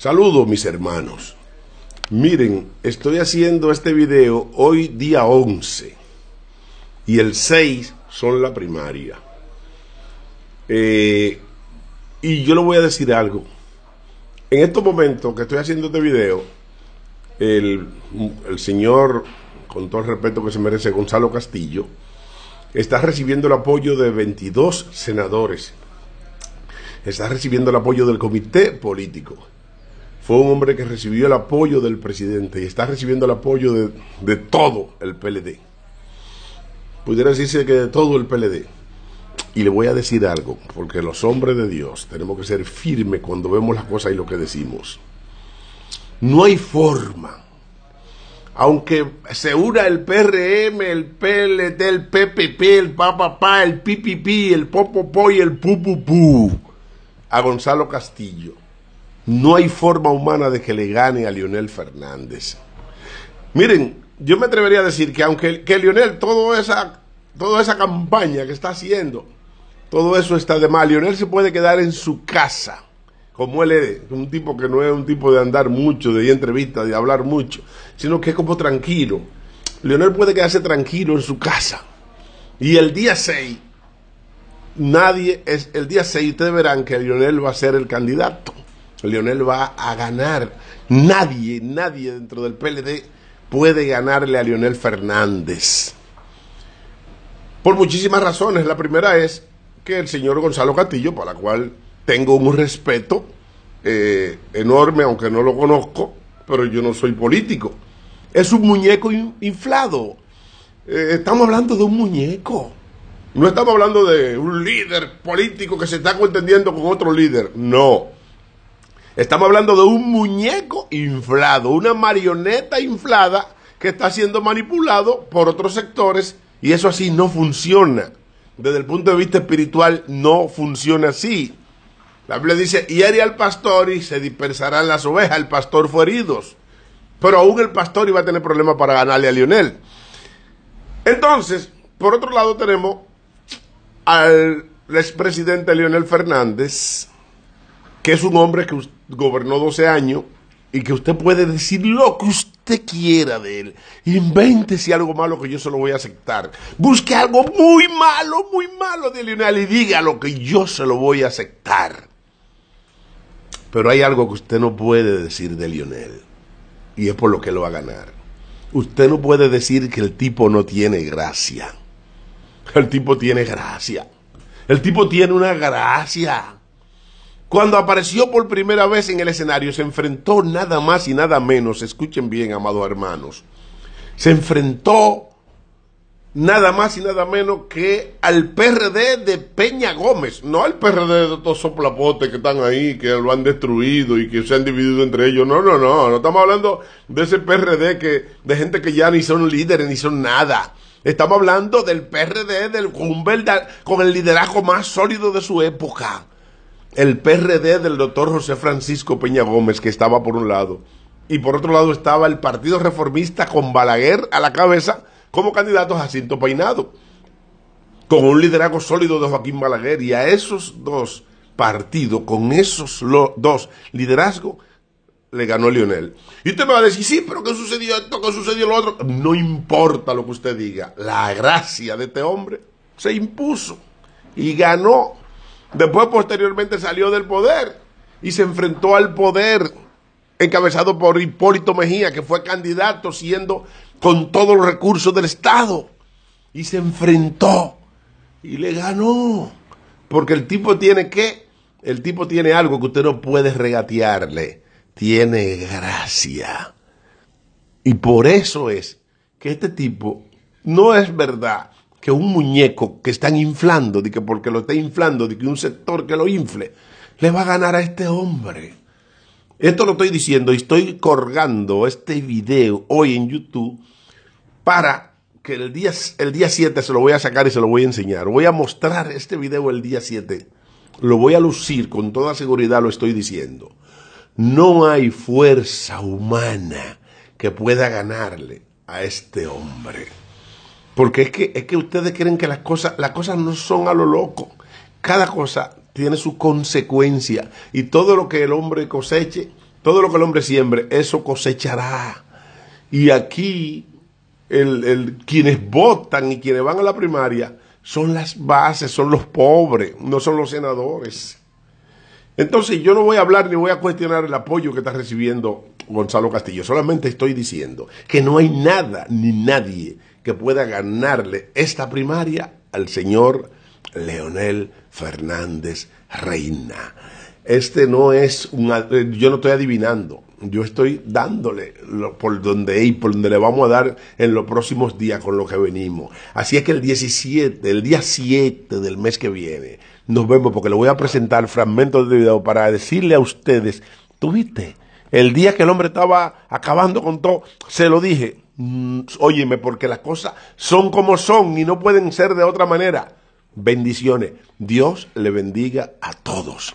Saludos mis hermanos. Miren, estoy haciendo este video hoy día 11 y el 6 son la primaria. Eh, y yo le voy a decir algo. En estos momentos que estoy haciendo este video, el, el señor, con todo el respeto que se merece, Gonzalo Castillo, está recibiendo el apoyo de 22 senadores. Está recibiendo el apoyo del comité político fue un hombre que recibió el apoyo del presidente y está recibiendo el apoyo de, todo el PLD. Pudiera decirse que de todo el PLD. Y le voy a decir algo, porque los hombres de Dios tenemos que ser firmes cuando vemos las cosas y lo que decimos. No hay forma, aunque se una el PRM, el PLD, el PPP, el papapá, el pipipi, el POPOPO y el PUPUPU, a Gonzalo Castillo. No hay forma humana de que le gane a Lionel Fernández. Miren, yo me atrevería a decir que aunque que Lionel, toda esa, toda esa campaña que está haciendo, todo eso está de mal. Lionel se puede quedar en su casa, como él es, un tipo que no es un tipo de andar mucho, de ir entrevistas, de hablar mucho, sino que es como tranquilo. Lionel puede quedarse tranquilo en su casa. Y el día 6, nadie es. El día 6 ustedes verán que Lionel va a ser el candidato. Leonel va a ganar. Nadie, nadie dentro del PLD puede ganarle a Leonel Fernández. Por muchísimas razones. La primera es que el señor Gonzalo Castillo, para la cual tengo un respeto eh, enorme, aunque no lo conozco, pero yo no soy político. Es un muñeco inflado. Eh, estamos hablando de un muñeco. No estamos hablando de un líder político que se está contendiendo con otro líder. No. Estamos hablando de un muñeco inflado, una marioneta inflada que está siendo manipulado por otros sectores y eso así no funciona. Desde el punto de vista espiritual no funciona así. La Biblia dice, y al pastor y se dispersarán las ovejas, el pastor fue heridos. Pero aún el pastor iba a tener problemas para ganarle a Lionel. Entonces, por otro lado tenemos al expresidente Lionel Fernández que es un hombre que gobernó 12 años y que usted puede decir lo que usted quiera de él. Invéntese algo malo que yo se lo voy a aceptar. Busque algo muy malo, muy malo de Lionel y diga lo que yo se lo voy a aceptar. Pero hay algo que usted no puede decir de Lionel y es por lo que lo va a ganar. Usted no puede decir que el tipo no tiene gracia. El tipo tiene gracia. El tipo tiene una gracia. Cuando apareció por primera vez en el escenario, se enfrentó nada más y nada menos, escuchen bien, amados hermanos, se enfrentó nada más y nada menos que al PRD de Peña Gómez, no al PRD de estos soplapotes que están ahí, que lo han destruido y que se han dividido entre ellos. No, no, no, no estamos hablando de ese PRD que de gente que ya ni son líderes ni son nada. Estamos hablando del PRD del, con, con el liderazgo más sólido de su época el PRD del doctor José Francisco Peña Gómez, que estaba por un lado, y por otro lado estaba el Partido Reformista con Balaguer a la cabeza como candidato a Jacinto Peinado, con un liderazgo sólido de Joaquín Balaguer, y a esos dos partidos, con esos dos liderazgos, le ganó Lionel. Y usted me va a decir, sí, pero ¿qué sucedió esto? ¿Qué sucedió lo otro? No importa lo que usted diga, la gracia de este hombre se impuso y ganó Después, posteriormente, salió del poder y se enfrentó al poder encabezado por Hipólito Mejía, que fue candidato siendo con todos los recursos del Estado. Y se enfrentó y le ganó. Porque el tipo tiene qué? El tipo tiene algo que usted no puede regatearle. Tiene gracia. Y por eso es que este tipo no es verdad que un muñeco que están inflando, de que porque lo está inflando, de que un sector que lo infle, le va a ganar a este hombre. Esto lo estoy diciendo y estoy colgando este video hoy en YouTube para que el día, el día 7 se lo voy a sacar y se lo voy a enseñar. Voy a mostrar este video el día 7. Lo voy a lucir, con toda seguridad lo estoy diciendo. No hay fuerza humana que pueda ganarle a este hombre. Porque es que, es que ustedes creen que las cosas, las cosas no son a lo loco. Cada cosa tiene su consecuencia. Y todo lo que el hombre coseche, todo lo que el hombre siembre, eso cosechará. Y aquí, el, el, quienes votan y quienes van a la primaria son las bases, son los pobres, no son los senadores. Entonces yo no voy a hablar ni voy a cuestionar el apoyo que está recibiendo Gonzalo Castillo. Solamente estoy diciendo que no hay nada ni nadie que pueda ganarle esta primaria al señor Leonel Fernández Reina. Este no es un... Eh, yo no estoy adivinando, yo estoy dándole por donde y por donde le vamos a dar en los próximos días con lo que venimos. Así es que el 17, el día 7 del mes que viene, nos vemos porque le voy a presentar fragmentos de video para decirle a ustedes, ¿tuviste? El día que el hombre estaba acabando con todo, se lo dije. Mm, óyeme, porque las cosas son como son y no pueden ser de otra manera. Bendiciones. Dios le bendiga a todos.